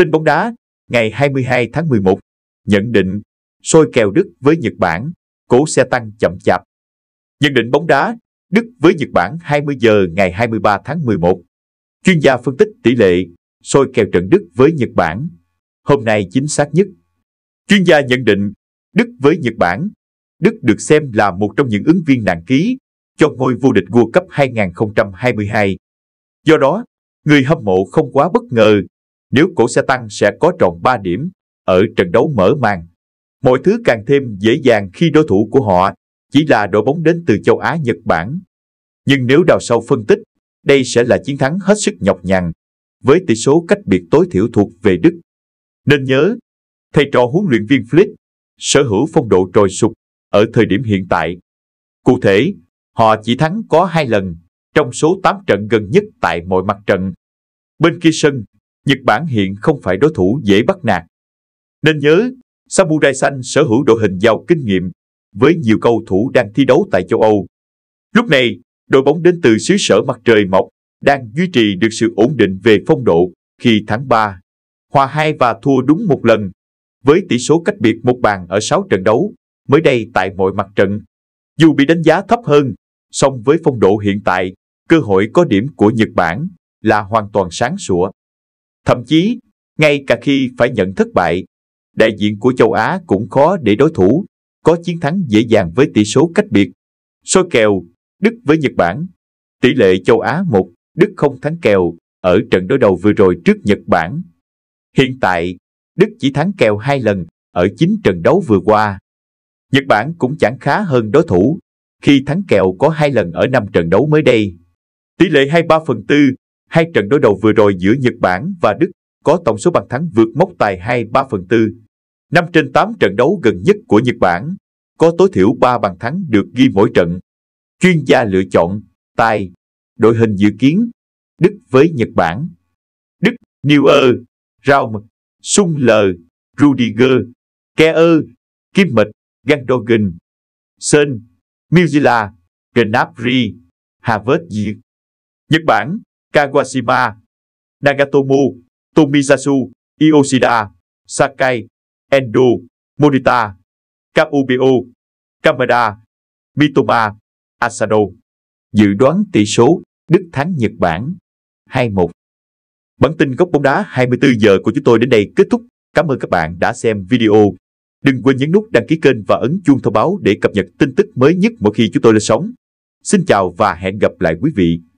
Tin bóng đá ngày 22 tháng 11 nhận định sôi kèo Đức với Nhật Bản, cổ xe tăng chậm chạp. Nhận định bóng đá Đức với Nhật Bản 20 giờ ngày 23 tháng 11. Chuyên gia phân tích tỷ lệ sôi kèo trận Đức với Nhật Bản hôm nay chính xác nhất. Chuyên gia nhận định Đức với Nhật Bản, Đức được xem là một trong những ứng viên nặng ký cho ngôi vô địch World Cup 2022. Do đó, người hâm mộ không quá bất ngờ nếu cổ xe tăng sẽ có tròn 3 điểm ở trận đấu mở màn. Mọi thứ càng thêm dễ dàng khi đối thủ của họ chỉ là đội bóng đến từ châu Á Nhật Bản. Nhưng nếu đào sâu phân tích, đây sẽ là chiến thắng hết sức nhọc nhằn với tỷ số cách biệt tối thiểu thuộc về Đức. Nên nhớ, thầy trò huấn luyện viên Flick sở hữu phong độ trồi sụp ở thời điểm hiện tại. Cụ thể, họ chỉ thắng có 2 lần trong số 8 trận gần nhất tại mọi mặt trận. Bên kia sân, Nhật Bản hiện không phải đối thủ dễ bắt nạt. Nên nhớ, Samurai Xanh sở hữu đội hình giàu kinh nghiệm với nhiều cầu thủ đang thi đấu tại châu Âu. Lúc này, đội bóng đến từ xứ sở mặt trời mọc đang duy trì được sự ổn định về phong độ khi tháng 3, hòa 2 và thua đúng một lần, với tỷ số cách biệt một bàn ở 6 trận đấu mới đây tại mọi mặt trận. Dù bị đánh giá thấp hơn, song với phong độ hiện tại, cơ hội có điểm của Nhật Bản là hoàn toàn sáng sủa. Thậm chí, ngay cả khi phải nhận thất bại, đại diện của châu Á cũng khó để đối thủ có chiến thắng dễ dàng với tỷ số cách biệt. Soi kèo Đức với Nhật Bản, tỷ lệ châu Á 1, Đức không thắng kèo ở trận đối đầu vừa rồi trước Nhật Bản. Hiện tại, Đức chỉ thắng kèo hai lần ở chín trận đấu vừa qua. Nhật Bản cũng chẳng khá hơn đối thủ khi thắng kèo có hai lần ở năm trận đấu mới đây. Tỷ lệ hai ba phần tư Hai trận đối đầu vừa rồi giữa Nhật Bản và Đức có tổng số bàn thắng vượt mốc tài 2 3 phần 4. 5 trên 8 trận đấu gần nhất của Nhật Bản có tối thiểu 3 bàn thắng được ghi mỗi trận. Chuyên gia lựa chọn, tài, đội hình dự kiến, Đức với Nhật Bản. Đức, Neuer, Raum, Sung L, Rudiger, Keer, Kim Mịch, Gandogan, Sơn, Muzila, Gnabry, Havertz Nhật Bản, Kawashima, Nagatomo, Tomizasu, Ioshida, Sakai, Endo, Morita, Kabubio, Kamada, Mitoma, Asano. Dự đoán tỷ số Đức thắng Nhật Bản 2-1. Bản tin góc bóng đá 24 giờ của chúng tôi đến đây kết thúc. Cảm ơn các bạn đã xem video. Đừng quên nhấn nút đăng ký kênh và ấn chuông thông báo để cập nhật tin tức mới nhất mỗi khi chúng tôi lên sóng. Xin chào và hẹn gặp lại quý vị